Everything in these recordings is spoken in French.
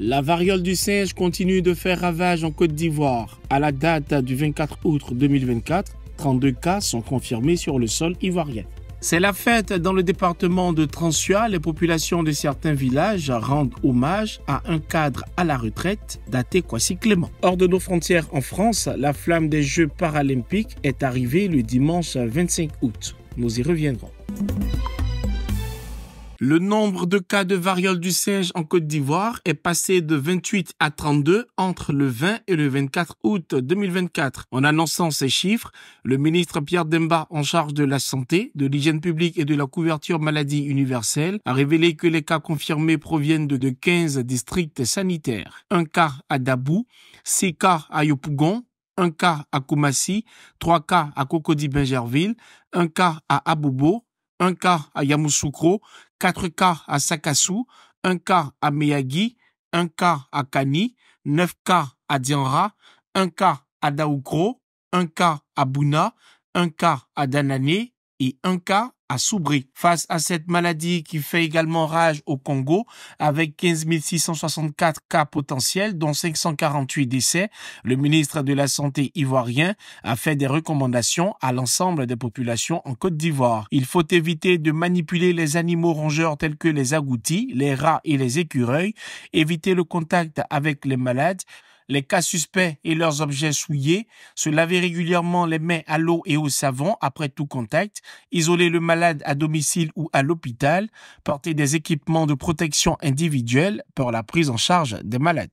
La variole du singe continue de faire ravage en Côte d'Ivoire. À la date du 24 août 2024, 32 cas sont confirmés sur le sol ivoirien. C'est la fête dans le département de Transua. Les populations de certains villages rendent hommage à un cadre à la retraite daté quasi Clément. Hors de nos frontières en France, la flamme des Jeux paralympiques est arrivée le dimanche 25 août. Nous y reviendrons. Le nombre de cas de variole du singe en Côte d'Ivoire est passé de 28 à 32 entre le 20 et le 24 août 2024. En annonçant ces chiffres, le ministre Pierre Demba en charge de la santé, de l'hygiène publique et de la couverture maladie universelle a révélé que les cas confirmés proviennent de 15 districts sanitaires. Un cas à Dabou, six cas à Yopougon, un cas à Koumassi, trois cas à cocody bingerville un cas à Aboubo, un quart à Yamoussoukro, quatre cas à Sakassou, un cas à Meyagi, un cas à Kani, neuf cas à Dianra, un cas à Daoukro, un cas à Bouna, un cas à Danani et un cas à Soubri. Face à cette maladie qui fait également rage au Congo, avec 15 664 cas potentiels, dont 548 décès, le ministre de la Santé ivoirien a fait des recommandations à l'ensemble des populations en Côte d'Ivoire. Il faut éviter de manipuler les animaux rongeurs tels que les agoutis, les rats et les écureuils, éviter le contact avec les malades, les cas suspects et leurs objets souillés, se laver régulièrement les mains à l'eau et au savon après tout contact, isoler le malade à domicile ou à l'hôpital, porter des équipements de protection individuelle pour la prise en charge des malades.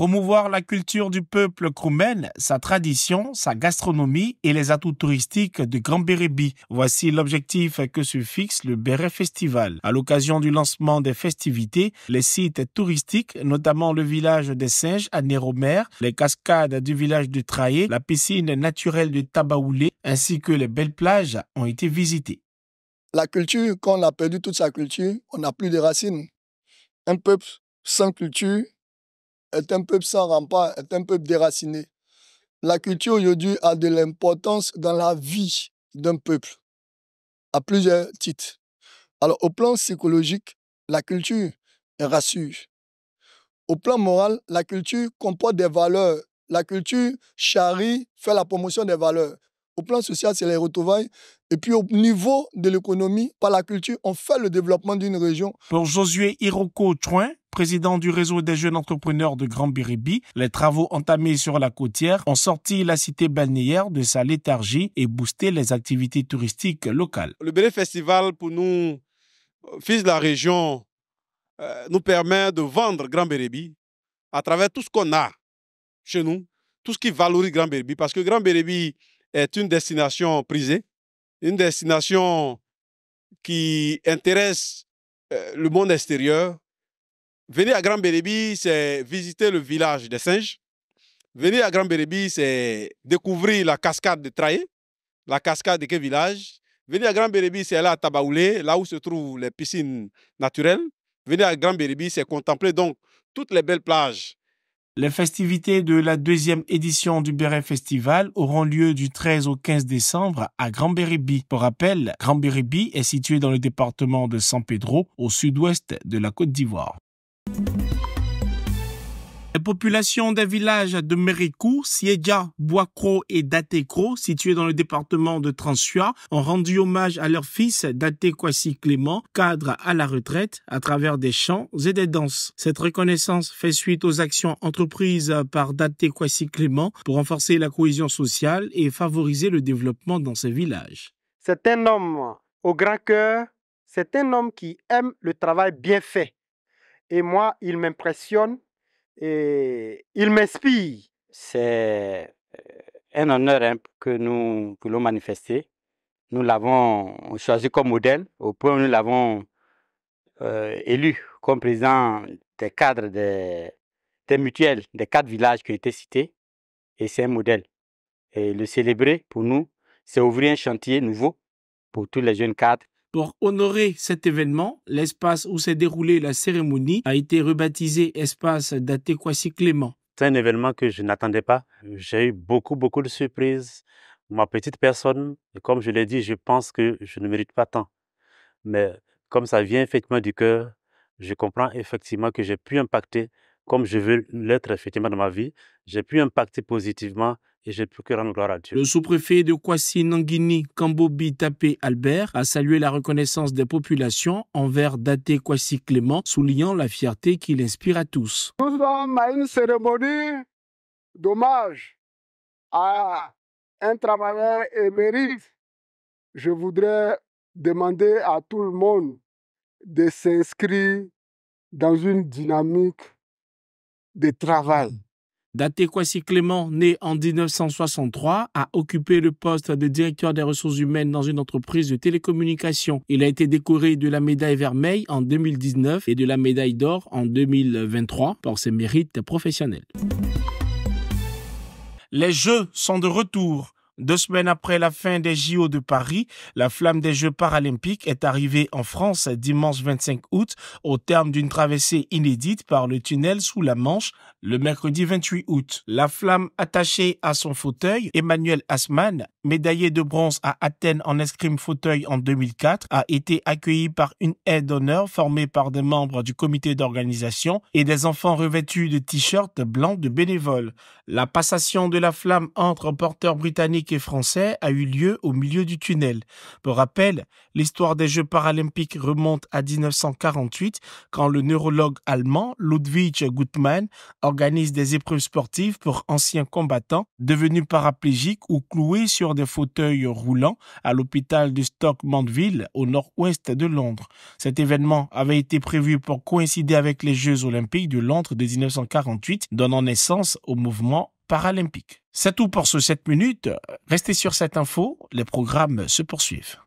Promouvoir la culture du peuple krumen, sa tradition, sa gastronomie et les atouts touristiques du Grand Bérébi. Voici l'objectif que se fixe le Béret Festival. À l'occasion du lancement des festivités, les sites touristiques, notamment le village des Singes à Néromère, les cascades du village de Traé, la piscine naturelle de Tabaoulé, ainsi que les belles plages ont été visitées. La culture, quand on a perdu toute sa culture, on n'a plus de racines. Un peuple sans culture est un peuple sans rempart, est un peuple déraciné. La culture aujourd'hui a de l'importance dans la vie d'un peuple, à plusieurs titres. Alors, au plan psychologique, la culture rassure. Au plan moral, la culture comporte des valeurs. La culture charrie, fait la promotion des valeurs. Au plan social, c'est les retrouvailles. Et puis au niveau de l'économie, par la culture, on fait le développement d'une région. Pour Josué Hiroko Chouin, président du réseau des jeunes entrepreneurs de Grand Biribi, les travaux entamés sur la côtière ont sorti la cité balnéaire de sa léthargie et boosté les activités touristiques locales. Le Béré Festival, pour nous, euh, fils de la région, euh, nous permet de vendre Grand Bérébi à travers tout ce qu'on a chez nous, tout ce qui valorise Grand Bérébi, parce que Grand Bérébi est une destination prisée, une destination qui intéresse euh, le monde extérieur, Venir à Grand Bérébi, c'est visiter le village des singes. Venir à Grand Bérébi, c'est découvrir la cascade de Trahé, la cascade de quel village. Venir à Grand Bérébi, c'est aller à Tabaoulé, là où se trouvent les piscines naturelles. Venir à Grand Bérébi, c'est contempler donc toutes les belles plages les festivités de la deuxième édition du Béré Festival auront lieu du 13 au 15 décembre à Grand Bérébi. Pour rappel, Grand Bérébi est situé dans le département de San Pedro, au sud-ouest de la Côte d'Ivoire. La population des villages de Merikou, Siedja, Boakro et Datécro, situés dans le département de Transua, ont rendu hommage à leur fils Kwasi Clément, cadre à la retraite, à travers des chants et des danses. Cette reconnaissance fait suite aux actions entreprises par Kwasi Clément pour renforcer la cohésion sociale et favoriser le développement dans ces villages. C'est un homme au grand cœur, c'est un homme qui aime le travail bien fait. Et moi, il m'impressionne et il m'inspire. C'est euh, un honneur hein, que nous voulons manifester. Nous l'avons choisi comme modèle, au point où nous l'avons euh, élu comme président des cadres des, des mutuelles des quatre villages qui ont été cités. Et c'est un modèle. Et le célébrer, pour nous, c'est ouvrir un chantier nouveau pour tous les jeunes cadres pour honorer cet événement, l'espace où s'est déroulée la cérémonie a été rebaptisé Espace d'Atequasi Clément. C'est un événement que je n'attendais pas. J'ai eu beaucoup, beaucoup de surprises. Ma petite personne, comme je l'ai dit, je pense que je ne mérite pas tant. Mais comme ça vient effectivement du cœur, je comprends effectivement que j'ai pu impacter comme je veux l'être effectivement dans ma vie. J'ai pu impacter positivement le sous-préfet de Kwasi Nangini, Kambobi Tapé Albert, a salué la reconnaissance des populations envers Daté Kwasi Clément, soulignant la fierté qu'il inspire à tous. Nous sommes à une cérémonie d'hommage à un travailleur émérite. Je voudrais demander à tout le monde de s'inscrire dans une dynamique de travail. Kwasi Clément, né en 1963, a occupé le poste de directeur des ressources humaines dans une entreprise de télécommunications. Il a été décoré de la médaille vermeille en 2019 et de la médaille d'or en 2023 pour ses mérites professionnels. Les jeux sont de retour. Deux semaines après la fin des JO de Paris, la flamme des Jeux paralympiques est arrivée en France dimanche 25 août au terme d'une traversée inédite par le tunnel sous la Manche le mercredi 28 août. La flamme attachée à son fauteuil, Emmanuel Asman, médaillé de bronze à Athènes en escrime fauteuil en 2004, a été accueillie par une aide d'honneur formée par des membres du comité d'organisation et des enfants revêtus de t-shirts blancs de bénévoles. La passation de la flamme entre porteurs britanniques français a eu lieu au milieu du tunnel. Pour rappel, l'histoire des Jeux paralympiques remonte à 1948 quand le neurologue allemand Ludwig Gutmann organise des épreuves sportives pour anciens combattants devenus paraplégiques ou cloués sur des fauteuils roulants à l'hôpital de Stock au nord-ouest de Londres. Cet événement avait été prévu pour coïncider avec les Jeux olympiques de Londres de 1948, donnant naissance au mouvement paralympique. C'est tout pour ce 7 minutes. Restez sur cette info, les programmes se poursuivent.